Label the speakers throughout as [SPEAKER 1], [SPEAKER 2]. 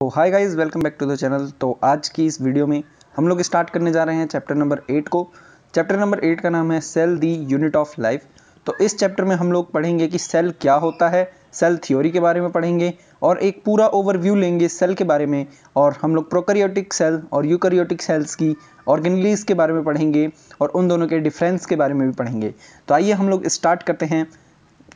[SPEAKER 1] तो hi guys welcome back to the channel तो आज की इस वीडियो में हम लोग स्टार्ट करने जा रहे हैं चैप्टर नंबर एट को चैप्टर नंबर एट का नाम है cell the unit of life तो इस चैप्टर में हम लोग पढ़ेंगे कि सेल क्या होता है सेल थ्योरी के बारे में पढ़ेंगे और एक पूरा ओवरव्यू लेंगे सेल के बारे में और हम लोग प्रोकरियोटिक सेल और यूकरियोटिक सेल्स की ऑर्गेनलीज के बारे में पढ़ेंगे और उन दोनों के डिफरेंस के बारे में भी पढ़ेंगे तो आइए हम लोग स्टार्ट करते हैं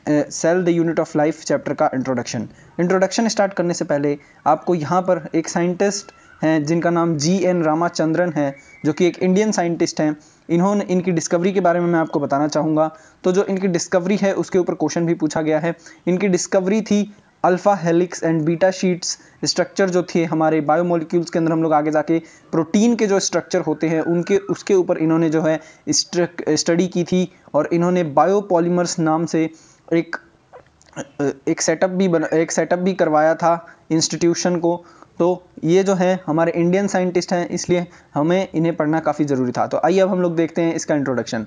[SPEAKER 1] cell the unit of life chapter का इंट्रोडक्शन इंट्रोडक्शन स्टार्ट करने से पहले आपको यहाँ पर एक साइंटिस्ट हैं जिनका नाम जी एन रामाचंद्रन है जो कि एक इंडियन साइंटिस्ट हैं इन्होंने इनकी डिस्कवरी के बारे में मैं आपको बताना चाहूँगा तो जो इनकी डिस्कवरी है उसके ऊपर क्वेश्चन भी पूछा गया है इनकी डिस्कवरी थी alpha helix and beta sheets structure जो थे हमारे बायोमोलिक्यूल्स के अंदर हम लोग आगे जाके प्रोटीन के जो स्ट्रक्चर होते हैं उनके उसके ऊपर इन्होंने जो है स्टडी की थी और इन्होंने बायोपॉलीमर्स नाम से एक एक सेटअप भी बना एक सेटअप भी करवाया था इंस्टीट्यूशन को तो ये जो है हमारे इंडियन साइंटिस्ट हैं इसलिए हमें इन्हें पढ़ना काफ़ी ज़रूरी था तो आइए अब हम लोग देखते हैं इसका इंट्रोडक्शन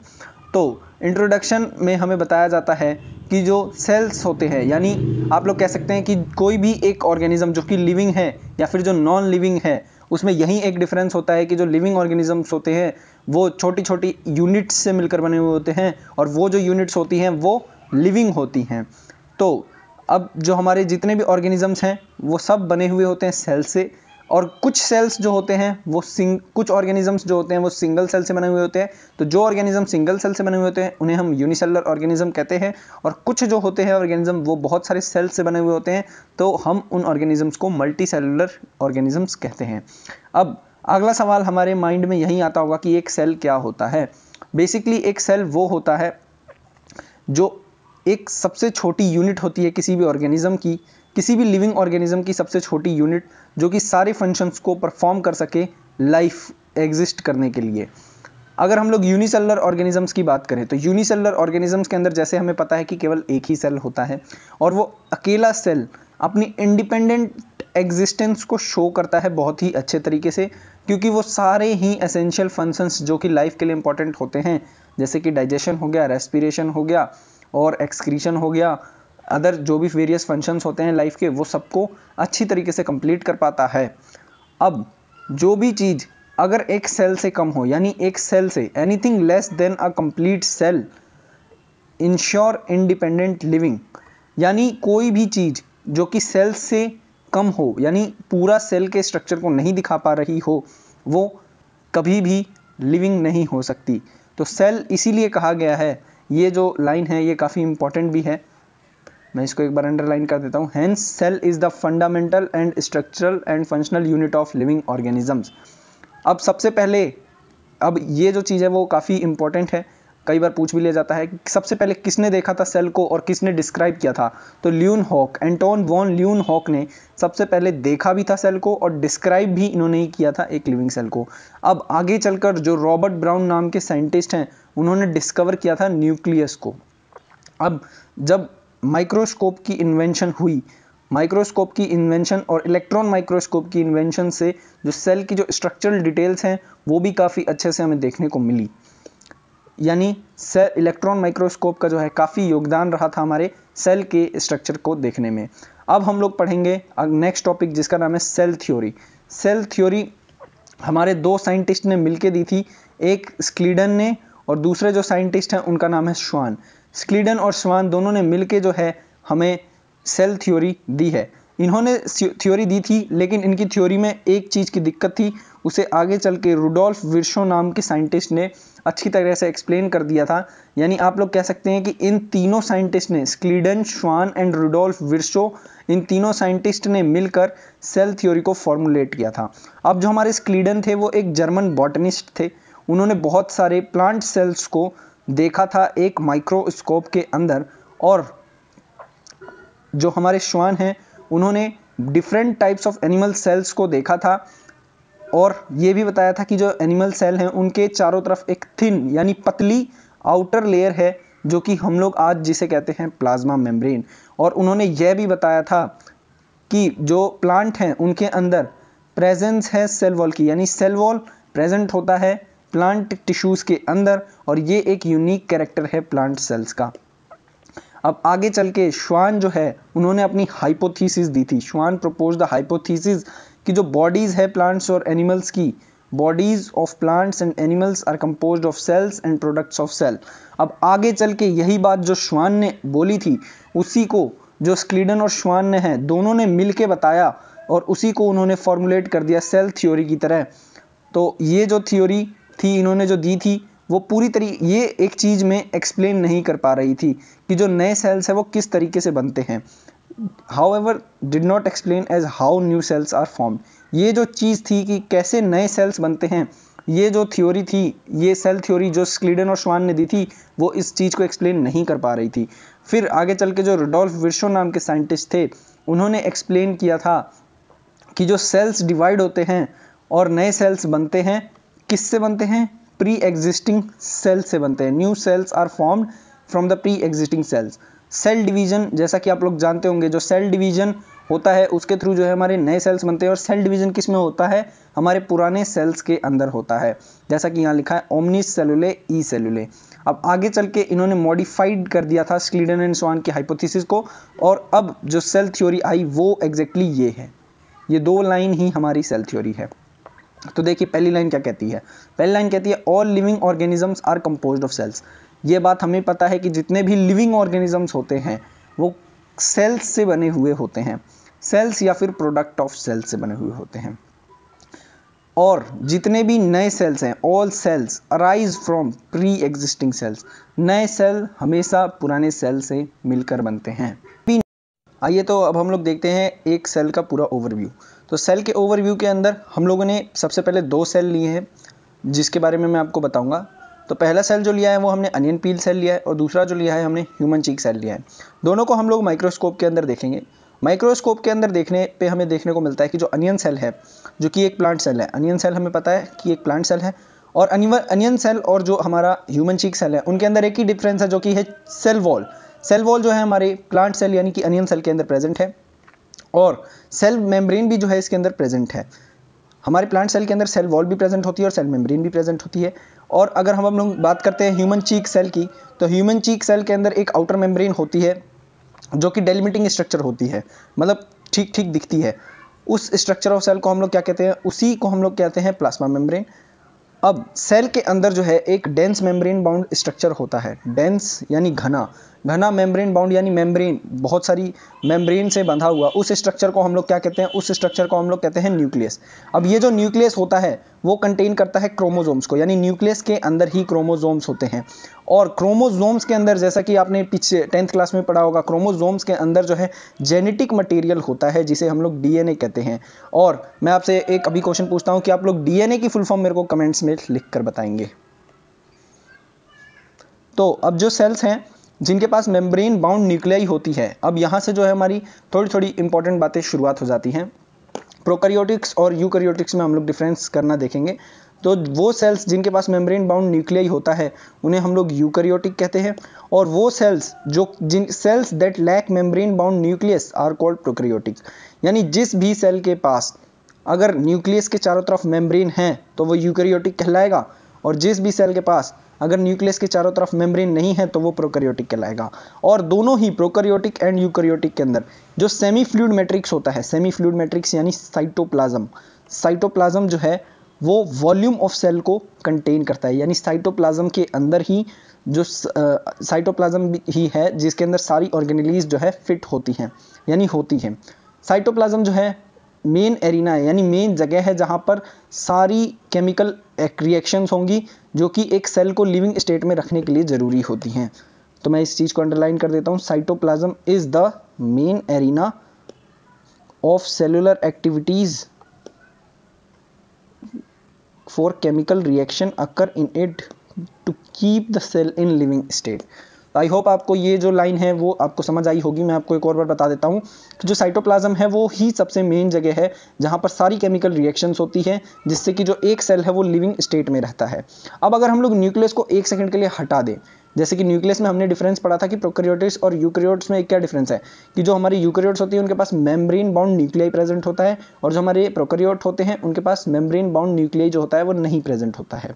[SPEAKER 1] तो इंट्रोडक्शन में हमें बताया जाता है कि जो सेल्स होते हैं यानी आप लोग कह सकते हैं कि कोई भी एक ऑर्गेनिज़म जो कि लिविंग है या फिर जो नॉन लिविंग है उसमें यही एक डिफरेंस होता है कि जो लिविंग ऑर्गेनिजम्स होते हैं वो छोटी छोटी यूनिट्स से मिलकर बने हुए होते हैं और वो जो यूनिट्स होती हैं वो लिविंग होती हैं तो अब जो हमारे जितने भी ऑर्गेनिज़म्स हैं वो सब बने हुए होते हैं सेल से और कुछ सेल्स जो होते हैं वो सिंग कुछ ऑर्गेनिजम्स जो होते हैं वो सिंगल सेल से बने हुए होते हैं तो जो ऑर्गेनिज्म सिंगल सेल से बने हुए होते हैं उन्हें हम यूनिसेलर ऑर्गेनिज्म कहते हैं और कुछ जो होते हैं ऑर्गेनिज्म वो बहुत सारे सेल्स से बने हुए होते हैं तो हम उन ऑर्गेनिजम्स को मल्टी सेलुलर ऑर्गेनिजम्स कहते हैं अब अगला सवाल हमारे माइंड में यही आता होगा कि एक सेल क्या होता है बेसिकली एक सेल वो होता है जो एक सबसे छोटी यूनिट होती है किसी भी ऑर्गेनिज्म की किसी भी लिविंग ऑर्गेनिज्म की सबसे छोटी यूनिट जो कि सारे फंक्शंस को परफॉर्म कर सके लाइफ एग्जिस्ट करने के लिए अगर हम लोग यूनिसेलर ऑर्गेनिजम्स की बात करें तो यूनिसेलर ऑर्गेनिजम्स के अंदर जैसे हमें पता है कि केवल एक ही सेल होता है और वो अकेला सेल अपनी इंडिपेंडेंट एग्जिस्टेंस को शो करता है बहुत ही अच्छे तरीके से क्योंकि वो सारे ही एसेंशियल फंक्शंस जो कि लाइफ के लिए इंपॉर्टेंट होते हैं जैसे कि डाइजेशन हो गया रेस्पिरेशन हो गया और एक्सक्रीशन हो गया अदर जो भी वेरियस फंक्शंस होते हैं लाइफ के वो सबको अच्छी तरीके से कंप्लीट कर पाता है अब जो भी चीज़ अगर एक सेल से कम हो यानी एक सेल से anything less than a complete cell ensure independent living यानी कोई भी चीज़ जो कि सेल से कम हो यानी पूरा सेल के स्ट्रक्चर को नहीं दिखा पा रही हो वो कभी भी लिविंग नहीं हो सकती तो सेल इसीलिए कहा गया है ये जो लाइन है ये काफ़ी इंपॉर्टेंट भी है मैं इसको एक बार अंडरलाइन कर देता हूँ hence cell is the fundamental and structural and functional unit of living organisms अब सबसे पहले अब ये जो चीज़ है वो काफ़ी इंपॉर्टेंट है कई बार पूछ भी लिया जाता है कि सबसे पहले किसने देखा था सेल को और किसने डिस्क्राइब किया था तो Leeuwenhoek Anton von Leeuwenhoek ने सबसे पहले देखा भी था सेल को और डिस्क्राइब भी इन्होंने ही किया था एक लिविंग सेल को अब आगे चलकर जो रॉबर्ट ब्राउन नाम के साइंटिस्ट हैं उन्होंने डिस्कवर किया था न्यूक्लियस को अब जब माइक्रोस्कोप की इन्वेंशन हुई माइक्रोस्कोप की इन्वेंशन और इलेक्ट्रॉन माइक्रोस्कोप की इन्वेंशन से जो सेल की जो स्ट्रक्चरल डिटेल्स हैं वो भी काफ़ी अच्छे से हमें देखने को मिली यानी सेल इलेक्ट्रॉन माइक्रोस्कोप का जो है काफ़ी योगदान रहा था हमारे सेल के स्ट्रक्चर को देखने में अब हम लोग पढ़ेंगे नेक्स्ट टॉपिक जिसका नाम है सेल थ्योरी सेल थ्योरी हमारे दो साइंटिस्ट ने मिलके दी थी एक स्क्लीडन ने और दूसरे जो साइंटिस्ट हैं उनका नाम है श्वान स्क्लीडन और श्वान दोनों ने मिल जो है हमें सेल थ्योरी दी है इन्होंने थ्योरी दी थी लेकिन इनकी थ्योरी में एक चीज़ की दिक्कत थी उसे आगे चल के रुडोल्फ विर्शो नाम के साइंटिस्ट ने अच्छी तरह से एक्सप्लेन कर दिया था यानी आप लोग कह सकते हैं कि इन तीनों साइंटिस्ट ने स्क्लीडन श्वान एंड रुडोल्फ विर्शो इन तीनों साइंटिस्ट ने मिलकर सेल थ्योरी को फॉर्मुलेट किया था अब जो हमारे स्क्लीडन थे वो एक जर्मन बॉटनिस्ट थे उन्होंने बहुत सारे प्लांट सेल्स को देखा था एक माइक्रोस्कोप के अंदर और जो हमारे श्वान हैं उन्होंने different types of animal cells को देखा था और ये भी बताया था कि जो एनिमल सेल हैं उनके चारों तरफ एक थिन यानी पतली आउटर लेयर है जो कि हम लोग आज जिसे कहते हैं प्लाज्मा मेम्ब्रेन और उन्होंने यह भी बताया था कि जो प्लांट हैं उनके अंदर प्रेजेंस है सेल वॉल की यानी सेल वॉल प्रेजेंट होता है प्लांट टिश्यूज़ के अंदर और ये एक यूनिक कैरेक्टर है प्लांट सेल्स का अब आगे चल के श्वान जो है उन्होंने अपनी हाइपोथीसिस दी थी श्वान प्रपोज द हाइपोथीसिस कि जो बॉडीज़ है प्लांट्स और एनिमल्स की bodies of plants and animals are composed of cells and products of cell अब आगे चल के यही बात जो श्वान ने बोली थी उसी को जो स्क्लीडन और श्वान ने है दोनों ने मिल के बताया और उसी को उन्होंने फॉर्मुलेट कर दिया सेल थ्योरी की तरह तो ये जो थ्योरी थी इन्होंने जो दी थी वो पूरी तरी ये एक चीज़ में एक्सप्लेन नहीं कर पा रही थी कि जो नए सेल्स हैं वो किस तरीके से बनते हैं however did not explain as how new cells are form ये जो चीज़ थी कि कैसे नए सेल्स बनते हैं ये जो थ्योरी थी ये सेल थ्योरी जो स्क्लीडन और श्वान ने दी थी वो इस चीज़ को एक्सप्लेन नहीं कर पा रही थी फिर आगे चल के जो रोडोल्फ विर्शो नाम के साइंटिस्ट थे उन्होंने एक्सप्लेन किया था कि जो सेल्स डिवाइड होते हैं और नए सेल्स बनते हैं किससे बनते हैं प्री एग्जिस्टिंग सेल से बनते हैं new cells are formed from the pre existing cells cell division जैसा कि आप लोग जानते होंगे जो सेल डिवीजन होता है उसके थ्रू जो है हमारे नए सेल्स बनते हैं और सेल डिवीजन किस में होता है हमारे पुराने सेल्स के अंदर होता है जैसा कि यहाँ लिखा है ओमनी सेलुले ई सेलुले अब आगे चल के इन्होंने मॉडिफाइड कर दिया था स्लीडन एंड स्वान की हाइपोथिस को और अब जो सेल थ्योरी आई वो एग्जैक्टली exactly ये है ये दो लाइन ही हमारी सेल थ्योरी है तो देखिए पहली लाइन क्या कहती है पहली लाइन कहती है all living organisms are composed of cells ये बात हमें पता है कि जितने भी लिविंग ऑर्गेनिजम्स होते हैं वो सेल्स से बने हुए होते हैं सेल्स या फिर प्रोडक्ट ऑफ सेल्स से बने हुए होते हैं और जितने भी नए सेल्स हैं all cells arise from pre existing cells नए सेल हमेशा पुराने सेल से मिलकर बनते हैं आइए तो अब हम लोग देखते हैं एक सेल का पूरा ओवरव्यू तो सेल के ओवरव्यू के अंदर हम लोगों ने सबसे पहले दो सेल लिए हैं जिसके बारे में मैं आपको बताऊंगा तो पहला सेल जो लिया है वो हमने अनियन पील सेल लिया है और दूसरा जो लिया है हमने ह्यूमन चीक सेल लिया है दोनों को हम लोग माइक्रोस्कोप के अंदर देखेंगे माइक्रोस्कोप के अंदर देखने पे हमें देखने को मिलता है कि जो अनियन सेल है जो कि एक प्लांट सेल है अनियन सेल हमें पता है कि एक प्लांट सेल है और अनियन सेल और जो हमारा ह्यूमन चीक सेल है उनके अंदर एक ही डिफरेंस है जो कि है सेल वॉल सेल वॉल जो है हमारे प्लांट सेल यानी कि अनियन सेल के अंदर प्रेजेंट है और सेल मेम्ब्रेन भी जो है इसके अंदर प्रेजेंट है हमारे प्लांट सेल के अंदर सेल वॉल भी प्रेजेंट होती है और सेल मेम्ब्रेन भी प्रेजेंट होती है और अगर हम हम लोग बात करते हैं ह्यूमन चीक सेल की तो ह्यूमन चीक सेल के अंदर एक आउटर मेम्ब्रेन होती है जो कि डेलिमिटिंग स्ट्रक्चर होती है मतलब ठीक ठीक दिखती है उस स्ट्रक्चर ऑफ सेल को हम लोग क्या कहते हैं उसी को हम लोग कहते हैं प्लाज्मा मेम्ब्रेन अब सेल के अंदर जो है एक डेंस मेम्ब्रेन बाउंड स्ट्रक्चर होता है डेंस यानी घना घना मेम्ब्रेन बाउंड यानी मेम्ब्रेन बहुत सारी मेम्ब्रेन से बंधा हुआ उस स्ट्रक्चर को हम लोग क्या कहते हैं उस स्ट्रक्चर को हम लोग कहते हैं न्यूक्लियस अब ये जो न्यूक्लियस होता है वो कंटेन करता है क्रोमोजोम्स को यानी न्यूक्लियस के अंदर ही क्रोमोजोम्स होते हैं और क्रोमोजोम्स के अंदर जैसा कि आपने पीछे टेंथ क्लास में पढ़ा होगा क्रोमोजोम्स के अंदर जो है जेनेटिक मटेरियल होता है जिसे हम लोग डीएनए कहते हैं और मैं आपसे एक अभी क्वेश्चन पूछता हूँ कि आप लोग डीएनए की फुल फॉर्म मेरे को कमेंट्स में लिख कर बताएंगे तो अब जो सेल्स हैं जिनके पास मेम्ब्रेन बाउंड न्यूक्लियाई होती है अब यहाँ से जो है हमारी थोड़ी थोड़ी इंपॉर्टेंट बातें शुरुआत हो जाती हैं प्रोकैरियोटिक्स और यूकैरियोटिक्स में हम लोग डिफरेंस करना देखेंगे तो वो सेल्स जिनके पास मेम्ब्रेन बाउंड न्यूक्लियाई होता है उन्हें हम लोग यूकैरियोटिक कहते हैं और वो सेल्स जो जिन cells that lack membrane bound nucleus are called prokaryotic यानी जिस भी सेल के पास अगर न्यूक्लियस के चारों तरफ मेम्ब्रेन है तो वो यूकैरियोटिक कहलाएगा और जिस भी सेल के पास अगर न्यूक्लियस के चारों तरफ मेम्ब्रेन नहीं है तो वो प्रोकैरियोटिक कहलाएगा और दोनों ही प्रोकैरियोटिक एंड यूकैरियोटिक के अंदर जो सेमी फ्लूड मैट्रिक्स होता है सेमी फ्लूड मैट्रिक्स यानी साइटोप्लाज्म साइटोप्लाज्म जो है वो वॉल्यूम ऑफ सेल को कंटेन करता है यानी साइटोप्लाज्म के अंदर ही जो साइटोप्लाज्म ही है जिसके अंदर सारी ऑर्गेनलीज जो है फिट होती हैं यानी होती हैं साइटोप्लाज्म जो है मेन एरिना है यानी मेन जगह है जहाँ पर सारी केमिकल रिएक्शंस होंगी जो कि एक सेल को लिविंग स्टेट में रखने के लिए ज़रूरी होती हैं तो मैं इस चीज़ को अंडरलाइन कर देता हूँ cytoplasm is the main arena of cellular activities for chemical reaction occur in it to keep the cell in living state I hope आपको ये जो लाइन है वो आपको समझ आई होगी मैं आपको एक और बार बता देता हूँ कि जो साइटोप्लाज्म है वो ही सबसे मेन जगह है जहाँ पर सारी केमिकल रिएक्शंस होती है जिससे कि जो एक सेल है वो लिविंग स्टेट में रहता है अब अगर हम लोग न्यूक्लियस को एक सेकेंड के लिए हटा दें जैसे कि न्यूक्लियस में हमने डिफरेंस पढ़ा था कि प्रोक्रियोटिस और यूक्रियोट्स में क्या डिफरेंस है कि जो हमारे यूक्रियोट्स होती है उनके पास मेम्ब्रेन बाउंड न्यूक्लियाई प्रेजेंट होता है और जो हमारे प्रोक्रियोट होते हैं उनके पास मेम्ब्रेन बाउंड न्यूक्लियाई जो होता है वो नहीं प्रेजेंट होता है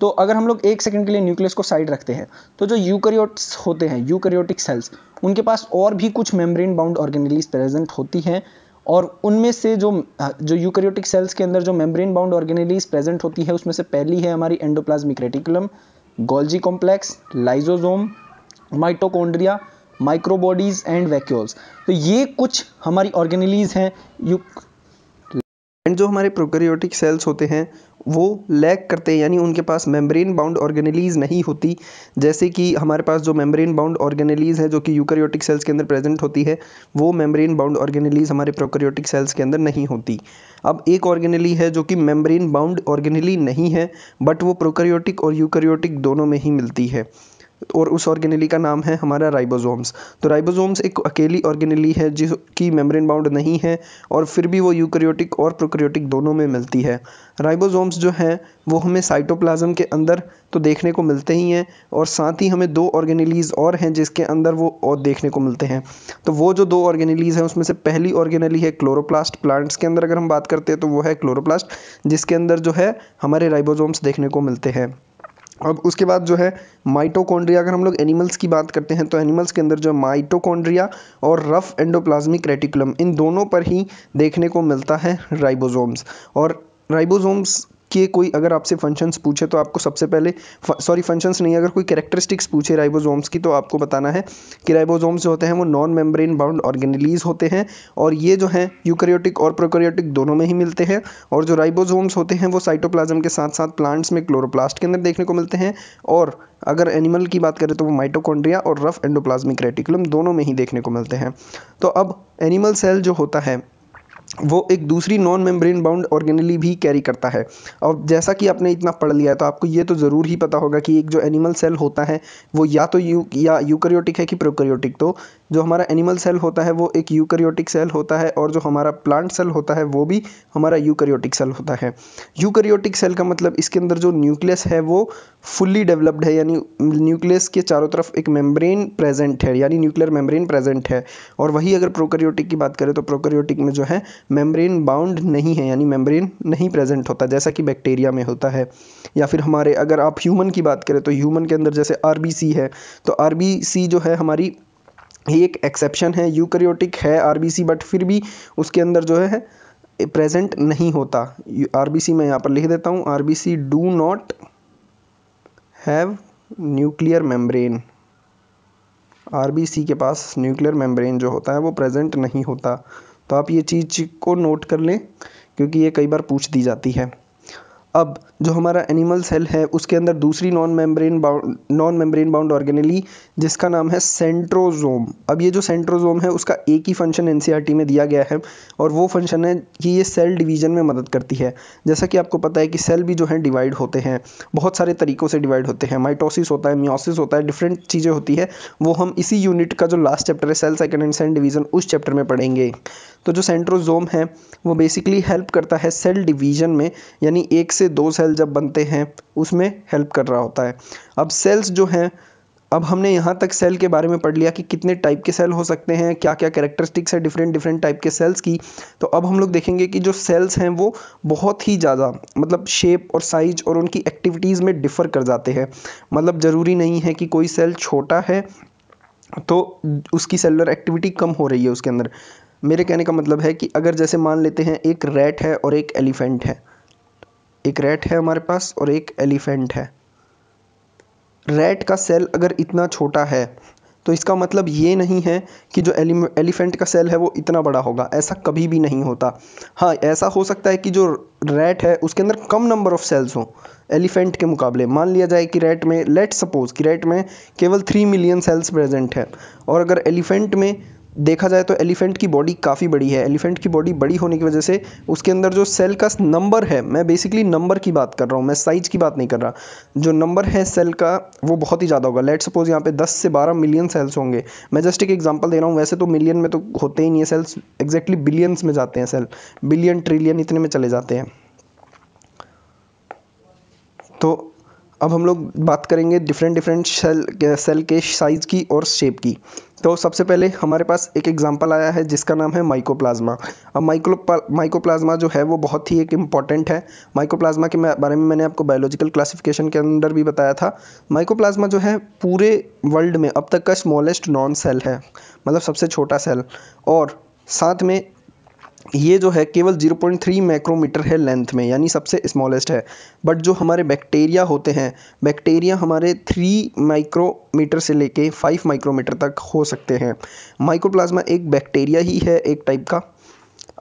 [SPEAKER 1] तो अगर हम लोग एक सेकंड के लिए न्यूक्लियस को साइड रखते हैं तो जो यूकैरियोट्स होते हैं यूकैरियोटिक सेल्स उनके पास और भी कुछ मेम्ब्रेन बाउंड ऑर्गेनिलीज प्रेजेंट होती हैं और उनमें से जो जो यूकैरियोटिक सेल्स के अंदर जो मेम्ब्रेन बाउंड ऑर्गेनिलीज प्रेजेंट होती है उसमें से पहली है हमारी endoplasmic reticulum Golgi complex lysosome mitochondria microbodies and vacuoles तो ये कुछ हमारी ऑर्गेनिलीज हैं यू एंड जो
[SPEAKER 2] हमारे प्रोकैरियोटिक सेल्स होते हैं वो लैक करते हैं यानी उनके पास मेम्ब्रेन बाउंड ऑर्गेनलीज नहीं होती जैसे कि हमारे पास जो मेम्ब्रेन बाउंड ऑर्गेनलीज है जो कि यूकैरियोटिक सेल्स के अंदर प्रेजेंट होती है वो मेम्ब्रेन बाउंड ऑर्गेनलीज हमारे प्रोकैरियोटिक सेल्स के अंदर नहीं होती अब एक ऑर्गेनली है जो कि मेम्ब्रेन बाउंड ऑर्गेनली नहीं है बट वो प्रोकैरियोटिक और यूकैरियोटिक दोनों में ही मिलती है और उस ऑर्गेनली का नाम है हमारा राइबोसोम्स तो राइबोसोम्स एक अकेली ऑर्गेनली है जिसकी मेम्ब्रेन बाउंड नहीं है और फिर भी वो यूकैरियोटिक और प्रोकैरियोटिक दोनों में मिलती है राइबोसोम्स जो हैं वो हमें साइटोप्लाज्म के अंदर तो देखने को मिलते ही हैं और साथ ही हमें दो ऑर्गेनलीज और हैं जिसके अंदर वो और देखने को मिलते हैं तो वो जो दो ऑर्गेनलीज हैं उसमें से पहली ऑर्गेनली है क्लोरोप्लास्ट प्लांट्स के अंदर अगर हम बात करते हैं तो वो है क्लोरोप्लास्ट जिसके अंदर जो है हमारे राइबोसोम्स देखने को मिलते हैं अब उसके बाद जो है माइटोकॉन्ड्रिया अगर हम लोग एनिमल्स की बात करते हैं तो एनिमल्स के अंदर जो माइटोकॉन्ड्रिया और रफ एंडोप्लाज्मिक रेटिकुलम इन दोनों पर ही देखने को मिलता है राइबोसोम्स और राइबोसोम्स के कोई अगर आपसे फंक्शंस पूछे तो आपको सबसे पहले सॉरी फंक्शंस नहीं अगर कोई कैरेक्टरिस्टिक्स पूछे राइबोसोम्स की तो आपको बताना है कि राइबोसोम्स जो होते हैं वो नॉन मेम्ब्रेन बाउंड ऑर्गेनलीज होते हैं और ये जो हैं यूकैरियोटिक और प्रोकैरियोटिक दोनों में ही मिलते हैं और जो राइबोसोम्स होते हैं वो साइटोप्लाज्म के साथ साथ प्लांट्स में क्लोरोप्लास्ट के अंदर देखने को मिलते हैं और अगर एनिमल की बात करें तो वो माइटोकॉन्ड्रिया और रफ एंडोप्लाज्मिक रेटिकुलम दोनों में ही देखने को मिलते हैं तो अब एनिमल सेल जो होता है वो एक दूसरी नॉन मेम्ब्रेन बाउंड ऑर्गेनली भी कैरी करता है और जैसा कि आपने इतना पढ़ लिया है तो आपको ये तो ज़रूर ही पता होगा कि एक जो एनिमल सेल होता है वो या तो यू या यूकरियोटिक है कि प्रोकरियोटिक तो जो हमारा एनिमल सेल होता है वो एक यूकरियोटिक सेल होता है और जो हमारा प्लांट सेल होता है वो भी हमारा यूकरियोटिक सेल होता है यूकरियोटिक सेल का मतलब इसके अंदर जो न्यूक्लियस है वो फुल्ली डेवलप्ड है यानी न्यूक्लियस के चारों तरफ एक मेम्ब्रेन प्रेजेंट है यानी न्यूक्लियर मेम्ब्रेन प्रेजेंट है और वही अगर प्रोकरियोटिक की बात करें तो प्रोकरियोटिक में जो है मेम्ब्रेन बाउंड नहीं है यानी मेम्ब्रेन नहीं प्रेजेंट होता जैसा कि बैक्टीरिया में होता है या फिर हमारे अगर आप ह्यूमन की बात करें तो ह्यूमन के अंदर जैसे आर है तो आर जो है हमारी ये एक एक्सेप्शन है यूकरियोटिक है आर बट फिर भी उसके अंदर जो है प्रेजेंट नहीं होता आर बी मैं यहाँ पर लिख देता हूँ R B C do not have nuclear membrane R के पास न्यूक्लियर मेम्ब्रेन जो होता है वो प्रेजेंट नहीं होता तो आप ये चीज़ को नोट कर लें क्योंकि ये कई बार पूछ दी जाती है अब जो हमारा एनिमल सेल है उसके अंदर दूसरी non membrane bound non membrane bound organelle जिसका नाम है सेंट्रोजोम अब ये जो सेंट्रोजोम है उसका एक ही फंक्शन एन e में दिया गया है और वो फंक्शन है कि ये सेल डिवीज़न में मदद करती है जैसा कि आपको पता है कि सेल भी जो है डिवाइड होते हैं बहुत सारे तरीक़ों से डिवाइड होते हैं माइटोसिस होता है म्योसिस होता है डिफरेंट चीज़ें होती है वो हम इसी यूनिट का जो लास्ट चैप्टर है cell second and cell division उस चैप्टर में पढ़ेंगे तो जो सेंट्रोजोम है वो बेसिकली हेल्प करता है सेल डिवीज़न में यानी एक से दो सेल जब बनते हैं उसमें हेल्प कर रहा होता है अब सेल्स जो हैं अब हमने यहाँ तक सेल के बारे में पढ़ लिया कि कितने टाइप के सेल हो सकते हैं क्या क्या करेक्टरिस्टिक्स है डिफरेंट डिफरेंट टाइप के सेल्स की तो अब हम लोग देखेंगे कि जो सेल्स हैं वो बहुत ही ज़्यादा मतलब शेप और साइज और उनकी एक्टिविटीज़ में डिफ़र कर जाते हैं मतलब ज़रूरी नहीं है कि कोई सेल छोटा है तो उसकी सेलुलर एक्टिविटी कम हो रही है उसके अंदर मेरे कहने का मतलब है कि अगर जैसे मान लेते हैं एक रैट है और एक एलिफेंट है एक रैट है हमारे पास और एक एलिफेंट है रैट का सेल अगर इतना छोटा है तो इसका मतलब ये नहीं है कि जो एलिफेंट का सेल है वो इतना बड़ा होगा ऐसा कभी भी नहीं होता हाँ ऐसा हो सकता है कि जो रैट है उसके अंदर कम नंबर ऑफ़ सेल्स हो एलिफेंट के मुकाबले मान लिया जाए कि रैट में लेट सपोज़ कि रैट में केवल थ्री मिलियन सेल्स प्रेजेंट है और अगर एलिफेंट में देखा जाए तो एलिफेंट की बॉडी काफ़ी बड़ी है एलिफेंट की बॉडी बड़ी होने की वजह से उसके अंदर जो सेल का नंबर है मैं बेसिकली नंबर की बात कर रहा हूँ मैं साइज की बात नहीं कर रहा जो नंबर है सेल का वो बहुत ही ज़्यादा होगा लेट सपोज यहाँ पे 10 से 12 मिलियन सेल्स होंगे मैं जस्ट एक एग्जाम्पल दे रहा हूँ वैसे तो मिलियन में तो होते ही नहीं है सेल्स एग्जैक्टली बिलियंस में जाते हैं सेल बिलियन ट्रिलियन इतने में चले जाते हैं तो अब हम लोग बात करेंगे डिफरेंट डिफरेंट सेल सेल के साइज़ की और शेप की तो सबसे पहले हमारे पास एक एग्ज़ाम्पल आया है जिसका नाम है माइकोप्लाज्मा अब माइक्रो माइकोप्लाज्मा जो है वो बहुत ही एक इम्पॉर्टेंट है माइकोप्लाज्मा के बारे में मैंने आपको बायोलॉजिकल क्लासिफिकेशन के अंदर भी बताया था माइकोप्लाज्मा जो है पूरे वर्ल्ड में अब तक का स्मॉलेस्ट नॉन सेल है मतलब सबसे छोटा सेल और साथ में ये जो है केवल जीरो पॉइंट थ्री है लेंथ में यानी सबसे स्मॉलेस्ट है बट जो हमारे बैक्टीरिया होते हैं बैक्टीरिया हमारे थ्री माइक्रोमीटर से लेके फाइव माइक्रोमीटर तक हो सकते हैं माइक्रोप्लाज्मा एक बैक्टीरिया ही है एक टाइप का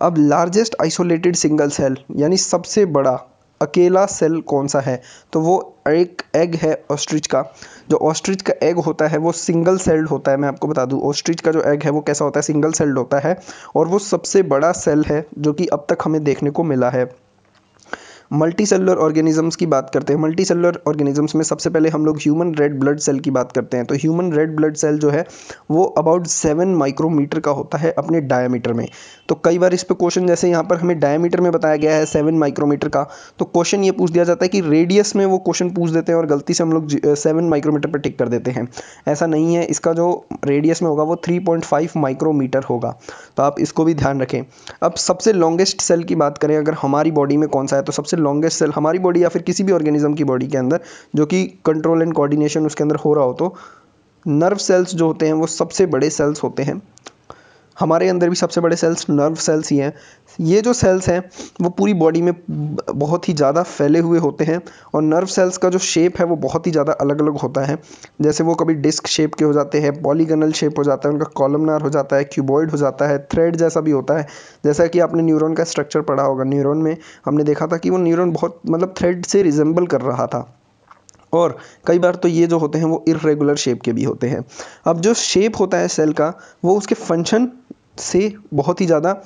[SPEAKER 2] अब लार्जेस्ट आइसोलेटेड सिंगल सेल यानी सबसे बड़ा अकेला सेल कौन सा है तो वो एक एग है ऑस्ट्रिच का जो ऑस्ट्रिच का एग होता है वो सिंगल सेल्ड होता है मैं आपको बता दूं ऑस्ट्रिच का जो एग है वो कैसा होता है सिंगल सेल्ड होता है और वो सबसे बड़ा सेल है जो कि अब तक हमें देखने को मिला है मल्टी सेलुलर ऑर्गेनिजम्स की बात करते हैं मल्टी सेलुलर ऑर्गेनिजम्स में सबसे पहले हम लोग ह्यूमन रेड ब्लड सेल की बात करते हैं तो ह्यूमन रेड ब्लड सेल जो है वो अबाउट सेवन माइक्रोमीटर का होता है अपने डायमीटर में तो कई बार इस पे क्वेश्चन जैसे यहाँ पर हमें डायमीटर में बताया गया है सेवन माइक्रोमीटर का तो क्वेश्चन ये पूछ दिया जाता है कि रेडियस में वो क्वेश्चन पूछ देते हैं और गलती से हम लोग सेवन माइक्रोमीटर पर टिक कर देते हैं ऐसा नहीं है इसका जो रेडियस में होगा वो थ्री पॉइंट फाइव माइक्रोमीटर होगा तो आप इसको भी ध्यान रखें अब सबसे लॉन्गेस्ट सेल की बात करें अगर हमारी बॉडी में कौन सा है तो सबसे लॉन्गेस्ट सेल हमारी बॉडी या फिर किसी भी ऑर्गेनिज्म की बॉडी के अंदर जो कि कंट्रोल एंड कोऑर्डिनेशन उसके अंदर हो रहा हो तो नर्व सेल्स जो होते हैं वो सबसे बड़े सेल्स होते हैं हमारे अंदर भी सबसे बड़े सेल्स नर्व सेल्स ही हैं ये जो सेल्स हैं वो पूरी बॉडी में बहुत ही ज़्यादा फैले हुए होते हैं और नर्व सेल्स का जो शेप है वो बहुत ही ज़्यादा अलग अलग होता है जैसे वो कभी डिस्क शेप के हो जाते हैं पॉलीगनल शेप हो जाता है उनका कॉलमनार हो जाता है क्यूबॉइड हो जाता है थ्रेड जैसा भी होता है जैसा कि आपने न्यूरोन का स्ट्रक्चर पढ़ा होगा न्यूरोन में हमने देखा था कि वो न्यूरोन बहुत मतलब थ्रेड से रिजेंबल कर रहा था और कई बार तो ये जो होते हैं वो इरेगुलर शेप के भी होते हैं अब जो शेप होता है सेल का वो उसके फंक्शन से बहुत ही ज़्यादा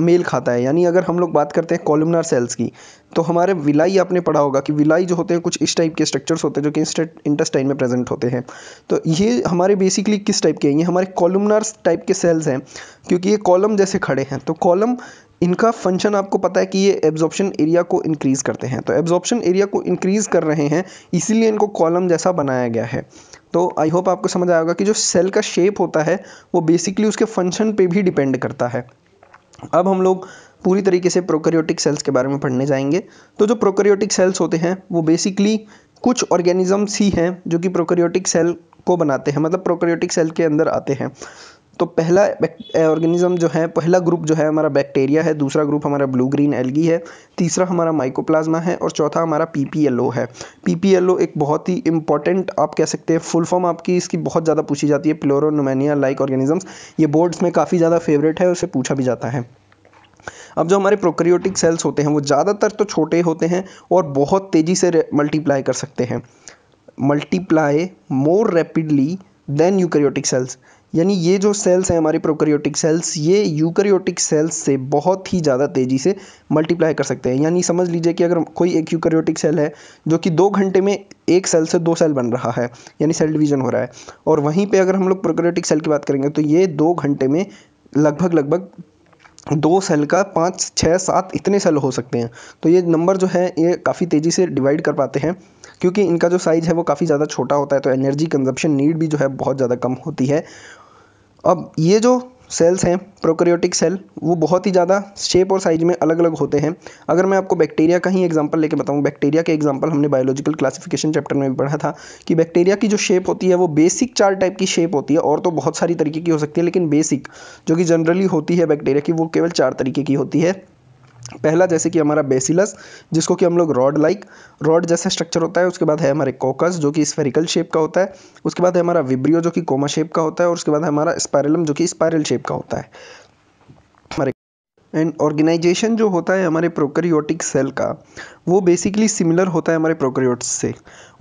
[SPEAKER 2] मेल खाता है यानी अगर हम लोग बात करते हैं कॉलमनार सेल्स की तो हमारे विलाई आपने पढ़ा होगा कि विलाई जो होते हैं कुछ इस टाइप के स्ट्रक्चर्स होते हैं जो कि इंटेस्टाइन में प्रेजेंट होते हैं तो ये हमारे बेसिकली किस टाइप के हैं ये हमारे कॉलमनार टाइप के सेल्स हैं क्योंकि ये कॉलम जैसे खड़े हैं तो कॉलम इनका फंक्शन आपको पता है कि ये एब्जॉर्प्शन एरिया को इंक्रीज़ करते हैं तो एब्जॉर्प्शन एरिया को इंक्रीज़ कर रहे हैं इसीलिए इनको कॉलम जैसा बनाया गया है तो आई होप आपको समझ आएगा कि जो सेल का शेप होता है वो बेसिकली उसके फंक्शन पे भी डिपेंड करता है अब हम लोग पूरी तरीके से प्रोकैरियोटिक सेल्स के बारे में पढ़ने जाएंगे तो जो प्रोकैरियोटिक सेल्स होते हैं वो बेसिकली कुछ ऑर्गेनिजम्स ही हैं जो कि प्रोकैरियोटिक सेल को बनाते हैं मतलब प्रोकैरियोटिक सेल के अंदर आते हैं तो पहला ऑर्गेनिज्म जो है पहला ग्रुप जो है हमारा बैक्टीरिया है दूसरा ग्रुप हमारा ब्लू ग्रीन एलगी है तीसरा हमारा माइकोप्लाज्मा है और चौथा हमारा पी पी एल ओ है पी पी एल ओ एक बहुत ही इंपॉर्टेंट आप कह सकते हैं फुल फॉर्म आपकी इसकी बहुत ज़्यादा पूछी जाती है प्लोरोनोमैनिया लाइक ऑर्गेनिजम्स ये बोर्ड्स में काफ़ी ज़्यादा फेवरेट है उसे पूछा भी जाता है अब जो हमारे प्रोक्रियोटिक सेल्स होते हैं वो ज़्यादातर तो छोटे होते हैं और बहुत तेज़ी से मल्टीप्लाई कर सकते हैं multiply more rapidly than eukaryotic cells यानी ये जो सेल्स हैं हमारे प्रोकरियोटिक सेल्स ये यूकरियोटिक सेल्स से बहुत ही ज़्यादा तेज़ी से मल्टीप्लाई कर सकते हैं यानी समझ लीजिए कि अगर कोई एक यूकरियोटिक सेल है जो कि दो घंटे में एक सेल से दो सेल बन रहा है यानी सेल डिवीज़न हो रहा है और वहीं पे अगर हम लोग प्रोकरियोटिक सेल की बात करेंगे तो ये दो घंटे में लगभग लगभग दो सेल का पाँच छः सात इतने सेल हो सकते हैं तो ये नंबर जो है ये काफ़ी तेज़ी से डिवाइड कर पाते हैं क्योंकि इनका जो साइज़ है वो काफ़ी ज़्यादा छोटा होता है तो एनर्जी कंजप्शन नीड भी जो है बहुत ज़्यादा कम होती है अब ये जो सेल्स हैं प्रोकैरियोटिक सेल वो बहुत ही ज़्यादा शेप और साइज में अलग अलग होते हैं अगर मैं आपको बैक्टीरिया का ही एग्जांपल लेके बताऊं बैक्टीरिया के एग्जांपल हमने बायोलॉजिकल क्लासिफिकेशन चैप्टर में भी पढ़ा था कि बैक्टीरिया की जो शेप होती है वो बेसिक चार टाइप की शेप होती है और तो बहुत सारी तरीके की हो सकती है लेकिन बेसिक जो कि जनरली होती है बैक्टीरिया की वो केवल चार तरीके की होती है पहला जैसे कि हमारा बेसिलस जिसको कि हम लोग रॉड लाइक रॉड जैसा स्ट्रक्चर होता है उसके बाद है हमारे कोकस जो कि स्फेरिकल शेप का होता है उसके बाद है हमारा विब्रियो जो कि कोमा शेप का होता है और उसके बाद हमारा स्पायरलम जो कि स्पायरल शेप का होता है हमारे एंड ऑर्गेनाइजेशन जो होता है हमारे प्रोकरियोटिक सेल का वो बेसिकली सिमिलर होता है हमारे प्रोकरियोट्स से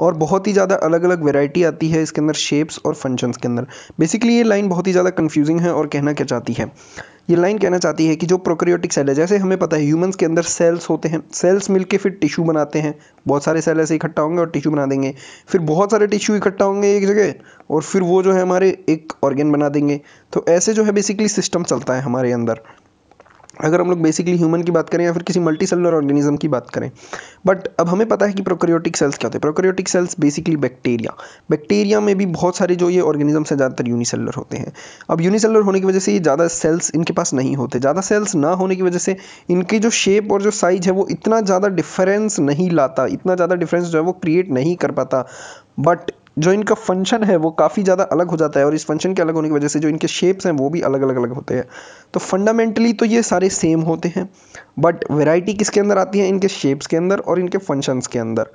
[SPEAKER 2] और बहुत ही ज़्यादा अलग अलग वेराइटी आती है इसके अंदर शेप्स और फंक्शंस के अंदर बेसिकली ये लाइन बहुत ही ज़्यादा कन्फ्यूजिंग है और कहना क्या चाहती है ये लाइन कहना चाहती है कि जो प्रोक्रियोटिक सेल है जैसे हमें पता है ह्यूमंस के अंदर सेल्स होते हैं सेल्स मिलके फिर टिश्यू बनाते हैं बहुत सारे सेल ऐसे इकट्ठा होंगे और टिश्यू बना देंगे फिर बहुत सारे टिश्यू इकट्ठा होंगे एक जगह और फिर वो जो है हमारे एक ऑर्गेन बना देंगे तो ऐसे जो है बेसिकली सिस्टम चलता है हमारे अंदर अगर हम लोग बेसिकली ह्यूमन की बात करें या फिर किसी मल्टी सेलर ऑर्गेनिज्म की बात करें बट अब हमें पता है कि प्रोकैरियोटिक सेल्स क्या होते हैं prokaryotic cells basically bacteria bacteria में भी बहुत सारे जो ये ऑर्गेनिजम्स हैं ज़्यादातर यूनिसेलर होते हैं अब यूनिसेलर होने की वजह से ये ज़्यादा सेल्स इनके पास नहीं होते ज़्यादा सेल्स ना होने की वजह से इनकी जो शेप और जो साइज है वो इतना ज़्यादा डिफरेंस नहीं लाता इतना ज़्यादा डिफरेंस जो है वो क्रिएट नहीं कर पाता बट जो इनका फंक्शन है वो काफ़ी ज़्यादा अलग हो जाता है और इस फंक्शन के अलग होने की वजह से जो इनके शेप्स हैं वो भी अलग अलग अलग होते हैं तो फंडामेंटली तो ये सारे सेम होते हैं बट वेराइटी किसके अंदर आती है इनके शेप्स के अंदर और इनके फंक्शंस के अंदर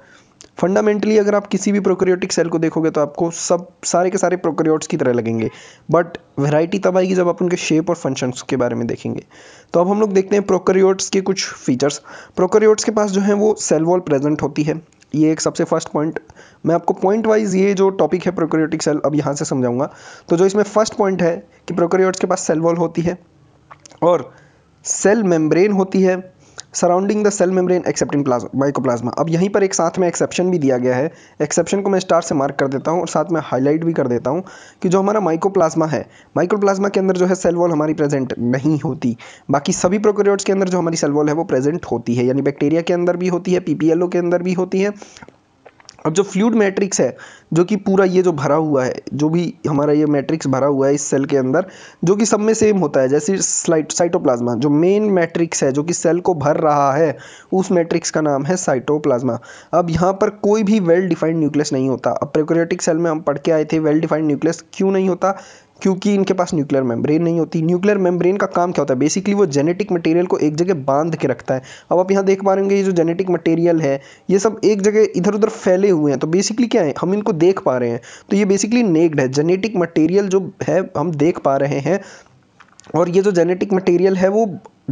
[SPEAKER 2] फंडामेंटली अगर आप किसी भी प्रोक्रियोटिक सेल को देखोगे तो आपको सब सारे के सारे प्रोक्रियोट्स की तरह लगेंगे बट वैरायटी तब आएगी जब आप उनके शेप और फंक्शंस के बारे में देखेंगे तो अब हम लोग देखते हैं प्रोकरियोट्स के कुछ फीचर्स प्रोकरियोट्स के पास जो है वो सेल वॉल प्रेजेंट होती है ये एक सबसे फर्स्ट पॉइंट मैं आपको पॉइंट वाइज ये जो टॉपिक है प्रोक्रियोटिक सेल अब यहाँ से समझाऊंगा तो जो इसमें फर्स्ट पॉइंट है कि प्रोक्रियोट्स के पास सेल वॉल होती है और सेल मेम्ब्रेन होती है surrounding the cell membrane excepting plasma mycoplasma अब यहीं पर एक साथ में एक्सेप्शन भी दिया गया है एक्सेप्शन को मैं स्टार से मार्क कर देता हूँ और साथ में हाईलाइट भी कर देता हूँ कि जो हमारा माइकोप्लाज्मा है माइकोप्लाज्मा के अंदर जो है सेल वॉल हमारी प्रेजेंट नहीं होती बाकी सभी प्रोक्रियोड्स के अंदर जो हमारी सेल वॉल है वो प्रेजेंट होती है यानी बैक्टीरिया के अंदर भी होती है पीपीएलओ के अंदर भी होती है अब जो फ्लूड मैट्रिक्स है जो कि पूरा ये जो भरा हुआ है जो भी हमारा ये मैट्रिक्स भरा हुआ है इस सेल के अंदर जो कि सब में सेम होता है जैसे स्लाइट साइटोप्लाज्मा जो मेन मैट्रिक्स है जो कि सेल को भर रहा है उस मैट्रिक्स का नाम है साइटोप्लाज्मा अब यहाँ पर कोई भी वेल डिफाइंड न्यूक्लियस नहीं होता अब प्रोक्रियोटिक सेल में हम पढ़ के आए थे वेल डिफाइंड न्यूक्लियस क्यों नहीं होता क्योंकि इनके पास न्यूक्लियर मेम्ब्रेन नहीं होती न्यूक्लियर मेम्ब्रेन का काम क्या होता है बेसिकली वो जेनेटिक मटेरियल को एक जगह बांध के रखता है अब आप यहाँ देख पा रहे होंगे ये जो जेनेटिक मटेरियल है ये सब एक जगह इधर उधर फैले हुए हैं तो बेसिकली क्या है हम इनको देख पा रहे हैं तो ये बेसिकली नेक्ड है जेनेटिक मटेरियल जो है हम देख पा रहे हैं और ये जो जेनेटिक मटेरियल है वो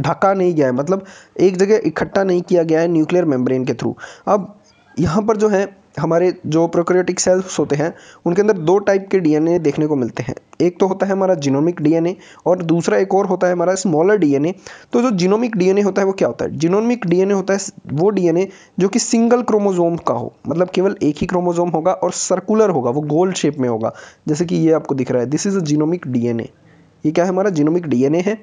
[SPEAKER 2] ढका नहीं गया है मतलब एक जगह इकट्ठा नहीं किया गया है न्यूक्लियर मेम्ब्रेन के थ्रू अब यहाँ पर जो है हमारे जो प्रोक्रियोटिक सेल्स होते हैं उनके अंदर दो टाइप के डी एन ए देखने को मिलते हैं एक तो होता है हमारा जीनोमिक डी एन ए और दूसरा एक और होता है हमारा स्मॉलर डी एन ए तो जो जीनोमिक डी एन ए होता है वो क्या होता है जीनोमिक डी एन ए होता है वो डी एन ए जो कि सिंगल क्रोमोजोम का हो मतलब केवल एक ही क्रोमोजोम होगा और सर्कुलर होगा वो गोल शेप में होगा जैसे कि ये आपको दिख रहा है this is a genomic D N A ये क्या है हमारा जीनोमिक डी एन ए है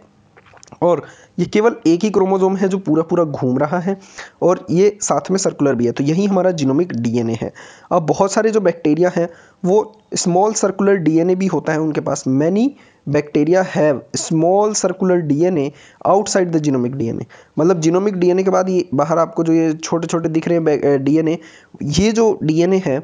[SPEAKER 2] और ये केवल एक ही क्रोमोजोम है जो पूरा पूरा घूम रहा है और ये साथ में सर्कुलर भी है तो यही हमारा जीनोमिक डीएनए है अब बहुत सारे जो बैक्टीरिया हैं वो स्मॉल सर्कुलर डीएनए भी होता है उनके पास many bacteria have small circular DNA outside the genomic DNA मतलब जीनोमिक डीएनए के बाद ये बाहर आपको जो ये छोटे छोटे दिख रहे हैं डीएनए ये जो डीएनए है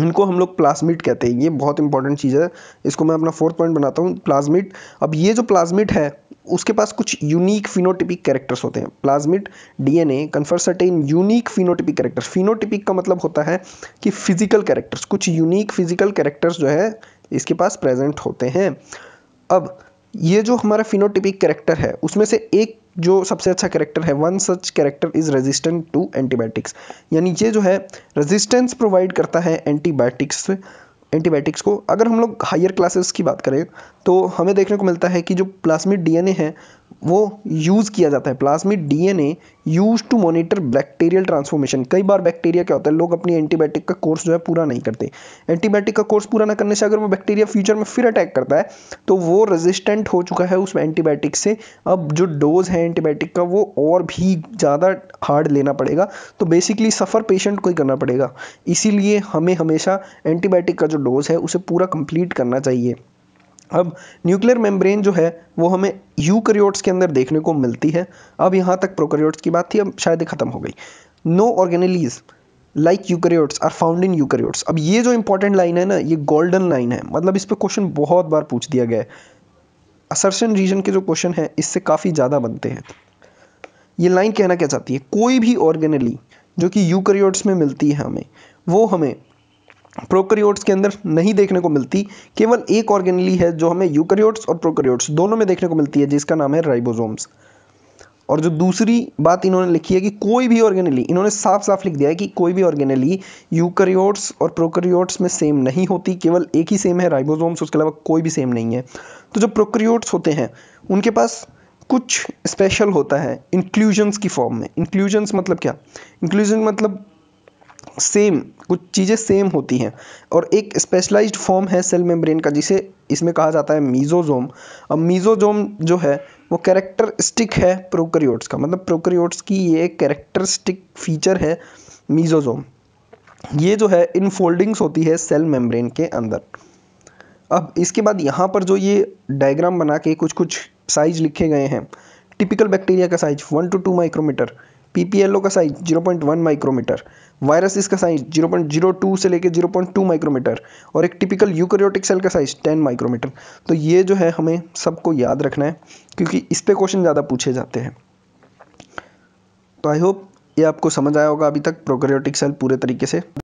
[SPEAKER 2] इनको हम लोग प्लाज्मिट कहते हैं ये बहुत इंपॉर्टेंट चीज़ है इसको मैं अपना फोर्थ पॉइंट बनाता हूँ प्लाज्मिट अब ये जो प्लाज्मिट है उसके पास कुछ यूनिक फिनोटिपिक कैरेक्टर्स होते हैं plasmid DNA confer certain unique phenotypic characters phenotypic का मतलब होता है कि फिजिकल कैरेक्टर्स कुछ यूनिक फिजिकल कैरेक्टर्स जो है इसके पास प्रेजेंट होते हैं अब ये जो हमारा फिनोटिपिक कैरेक्टर है उसमें से एक जो सबसे अच्छा कैरेक्टर है one such character is resistant to antibiotics यानी ये जो है रेजिस्टेंस प्रोवाइड करता है एंटीबायोटिक्स एंटीबायोटिक्स को अगर हम लोग हायर क्लासेस की बात करें तो हमें देखने को मिलता है कि जो प्लास्मिक डी एन ए है वो यूज़ किया जाता है plasmid DNA used to monitor bacterial transformation कई बार बैक्टीरिया क्या होता है लोग अपनी एंटीबायोटिक का कोर्स जो है पूरा नहीं करते एंटीबायोटिक का कोर्स पूरा ना करने से अगर वो बैक्टीरिया फ्यूचर में फिर अटैक करता है तो वो रेजिस्टेंट हो चुका है उस एंटीबायोटिक से अब जो डोज है एंटीबायोटिक का वो और भी ज़्यादा हार्ड लेना पड़ेगा तो बेसिकली सफ़र पेशेंट को ही करना पड़ेगा इसीलिए हमें हमेशा एंटीबायोटिक का जो डोज है उसे पूरा कंप्लीट करना चाहिए अब न्यूक्लियर मेम्ब्रेन जो है वो हमें यूकेरियोट्स के अंदर देखने को मिलती है अब यहाँ तक प्रोकैरियोट्स की बात थी अब शायद ही ख़त्म हो गई no organelles like eukaryotes are found in eukaryotes अब ये जो इंपॉर्टेंट लाइन है ना ये गोल्डन लाइन है मतलब इस पर क्वेश्चन बहुत बार पूछ दिया गया है असर्शन रीजन के जो क्वेश्चन है इससे काफ़ी ज़्यादा बनते हैं ये लाइन कहना क्या चाहती है कोई भी ऑर्गेनली जो कि यूकरियोट्स में मिलती है हमें वो हमें प्रोकरियोट्स के अंदर नहीं देखने को मिलती केवल एक ऑर्गेनली है जो हमें यूकरियोट्स और प्रोकरियोट्स दोनों में देखने को मिलती है जिसका नाम है राइबोसोम्स और जो दूसरी बात इन्होंने लिखी है कि कोई भी ऑर्गेनली इन्होंने साफ साफ लिख दिया है कि कोई भी ऑर्गेनली यूकरियोट्स और प्रोकरियोट्स में सेम नहीं होती केवल एक ही सेम है राइबोसोम्स उसके अलावा कोई भी सेम नहीं है तो जो प्रोकैरियोट्स होते हैं उनके पास कुछ स्पेशल होता है इंक्लूजन्स की फॉर्म में इंक्लूजन्स मतलब क्या इंक्लूजन मतलब सेम कुछ चीज़ें सेम होती हैं और एक स्पेशलाइज्ड फॉर्म है सेल मेम्ब्रेन का जिसे इसमें कहा जाता है मीज़ोज़ोम अब मीज़ोज़ोम जो है वो कैरेक्टरिस्टिक है प्रोकैरियोट्स का मतलब प्रोकैरियोट्स की ये कैरेक्टरिस्टिक फीचर है मीज़ोज़ोम ये जो है इन फोल्डिंग्स होती है सेल मेम्ब्रेन के अंदर अब इसके बाद यहाँ पर जो ये डायग्राम बना के कुछ कुछ साइज लिखे गए हैं टिपिकल बैक्टीरिया का size one two two micrometre P का size zero point one micrometre virus इसका साइज टू से लेकर जीरो पॉइंट टू माइक्रोमीटर और एक टिपिकल यूकोरियोटिक सेल का साइज टेन माइक्रोमीटर तो ये जो है हमें सबको याद रखना है क्योंकि इस पर क्वेश्चन ज़्यादा पूछे जाते हैं तो आई होप ये आपको समझ आया होगा अभी तक प्रोकैरियोटिक सेल पूरे तरीके से